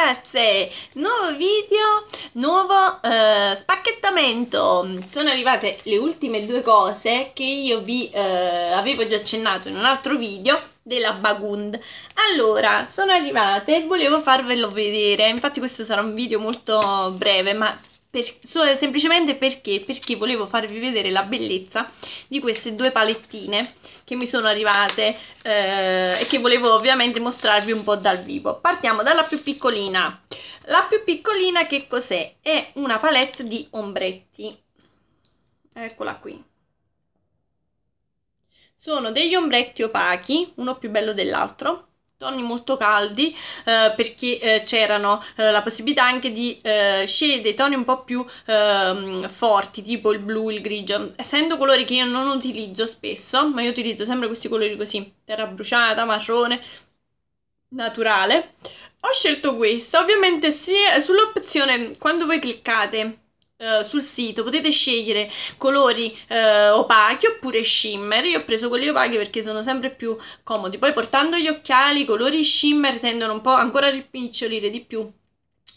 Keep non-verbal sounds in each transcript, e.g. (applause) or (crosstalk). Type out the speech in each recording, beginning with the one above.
ragazze, nuovo video, nuovo eh, spacchettamento Sono arrivate le ultime due cose che io vi eh, avevo già accennato in un altro video della Bagund Allora, sono arrivate e volevo farvelo vedere, infatti questo sarà un video molto breve ma per, so, semplicemente perché? Perché volevo farvi vedere la bellezza di queste due palettine che mi sono arrivate eh, e che volevo ovviamente mostrarvi un po' dal vivo. Partiamo dalla più piccolina. La più piccolina che cos'è? È una palette di ombretti. Eccola qui. Sono degli ombretti opachi, uno più bello dell'altro, tonni molto caldi eh, perché eh, c'erano eh, la possibilità anche di eh, scegliere toni un po' più ehm, forti tipo il blu, il grigio essendo colori che io non utilizzo spesso ma io utilizzo sempre questi colori così terra bruciata, marrone naturale ho scelto questa ovviamente sì, eh, sull'opzione quando voi cliccate eh, sul sito potete scegliere colori uh, opachi oppure shimmer io ho preso quelli opachi perché sono sempre più comodi poi portando gli occhiali i colori shimmer tendono un po' ancora a rimpicciolire di più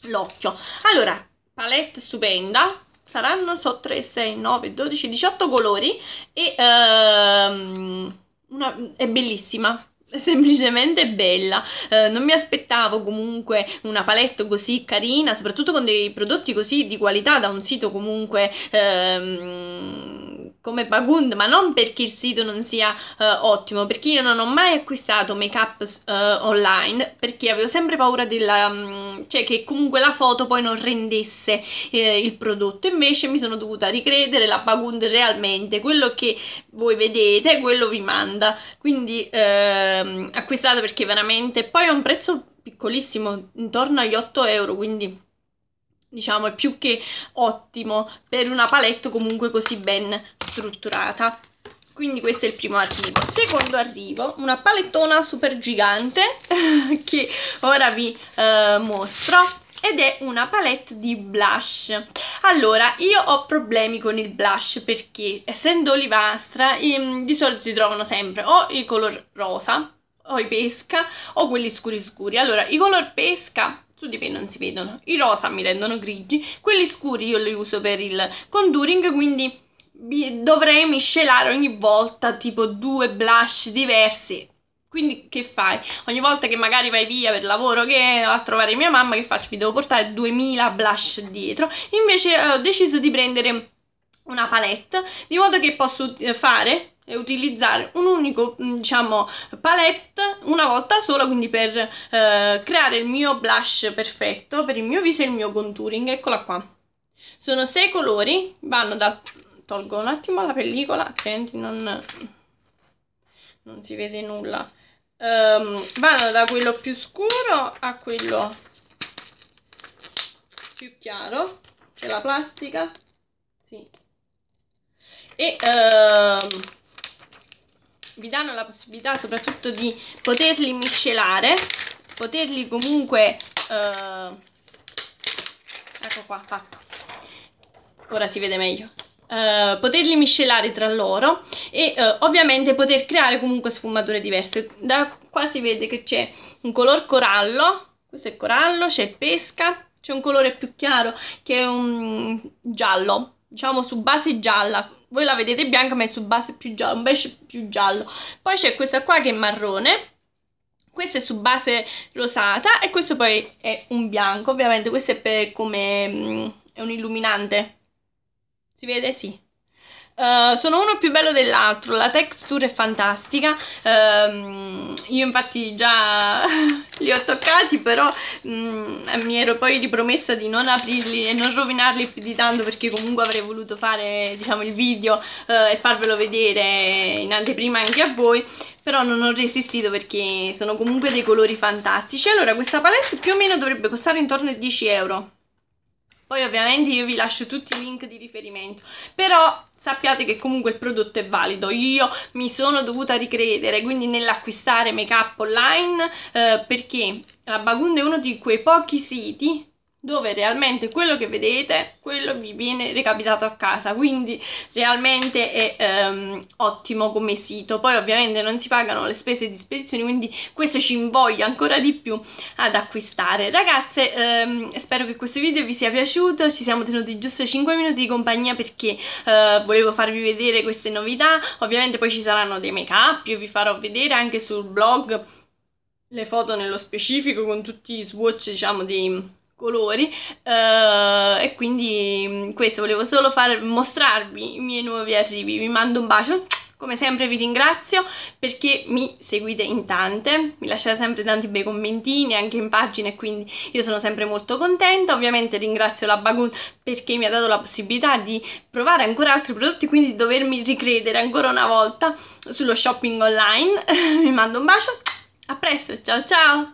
l'occhio allora palette stupenda saranno so 3, 6, 9, 12, 18 colori e uh, una, è bellissima (laughs) semplicemente bella eh, non mi aspettavo comunque una palette così carina soprattutto con dei prodotti così di qualità da un sito comunque ehm, come Bagund, ma non perché il sito non sia uh, ottimo, perché io non ho mai acquistato make-up uh, online, perché avevo sempre paura della, um, cioè che comunque la foto poi non rendesse eh, il prodotto, invece mi sono dovuta ricredere, la Bagund realmente, quello che voi vedete, quello vi manda, quindi uh, ehm, acquistate perché veramente, poi è un prezzo piccolissimo, intorno agli 8 euro, quindi diciamo è più che ottimo per una palette comunque così ben strutturata quindi questo è il primo arrivo secondo arrivo una palettona super gigante (laughs) che ora vi eh, mostro ed è una palette di blush allora io ho problemi con il blush perché essendo olivastra ehm, di solito si trovano sempre o i color rosa o i pesca o quelli scuri scuri allora i color pesca su di me non si vedono, i rosa mi rendono grigi, quelli scuri io li uso per il contouring, quindi dovrei miscelare ogni volta tipo due blush diversi. Quindi che fai? Ogni volta che magari vai via per lavoro che a trovare mia mamma, che faccio? vi devo portare 2000 blush dietro. Invece eh, ho deciso di prendere una palette, di modo che posso eh, fare e utilizzare un unico mm, diciamo palette una volta sola quindi per eh, creare il mio blush perfetto per il mio viso e il mio contouring eccola qua sono sei colori vanno da tolgo un attimo la pellicola attenti non, non si vede nulla um, vanno da quello più scuro a quello più chiaro c'è la plastica sì e uh, vi danno la possibilità soprattutto di poterli miscelare, poterli comunque... Eh, ecco qua, fatto. Ora si vede meglio. Eh, poterli miscelare tra loro e eh, ovviamente poter creare comunque sfumature diverse. Da qua si vede che c'è un color corallo, questo è corallo, c'è pesca, c'è un colore più chiaro che è un giallo, diciamo su base gialla, voi la vedete bianca ma è su base più giallo, un beige più giallo. Poi c'è questa qua che è marrone, questa è su base rosata e questo poi è un bianco, ovviamente questo è per, come... Mm, è un illuminante. Si vede? Sì. Eh, sono uno più bello dell'altro, la texture è fantastica, um, io infatti già (laughs) li ho toccati però um, mi ero poi ripromessa di non aprirli e non rovinarli più di tanto perché comunque avrei voluto fare diciamo, il video uh, e farvelo vedere in anteprima anche a voi però non ho resistito perché sono comunque dei colori fantastici allora questa palette più o meno dovrebbe costare intorno ai 10 euro poi ovviamente io vi lascio tutti i link di riferimento però sappiate che comunque il prodotto è valido io mi sono dovuta ricredere quindi nell'acquistare make up online eh, perché la Bagunda è uno di quei pochi siti dove realmente quello che vedete, quello vi viene recapitato a casa, quindi realmente è ehm, ottimo come sito. Poi ovviamente non si pagano le spese di spedizione, quindi questo ci invoglia ancora di più ad acquistare. Ragazze, ehm, spero che questo video vi sia piaciuto, ci siamo tenuti giusto 5 minuti di compagnia perché eh, volevo farvi vedere queste novità, ovviamente poi ci saranno dei make up, io vi farò vedere anche sul blog le foto nello specifico con tutti i swatch diciamo di colori eh, e quindi mm, questo volevo solo far mostrarvi i miei nuovi arrivi vi mando un bacio come sempre vi ringrazio perché mi seguite in tante, mi lasciate sempre tanti bei commentini anche in pagina e quindi io sono sempre molto contenta. Ovviamente ringrazio la Bagun perché mi ha dato la possibilità di provare ancora altri prodotti, quindi dovermi ricredere ancora una volta sullo shopping online. (laughs) vi mando un bacio, a presto, ciao ciao!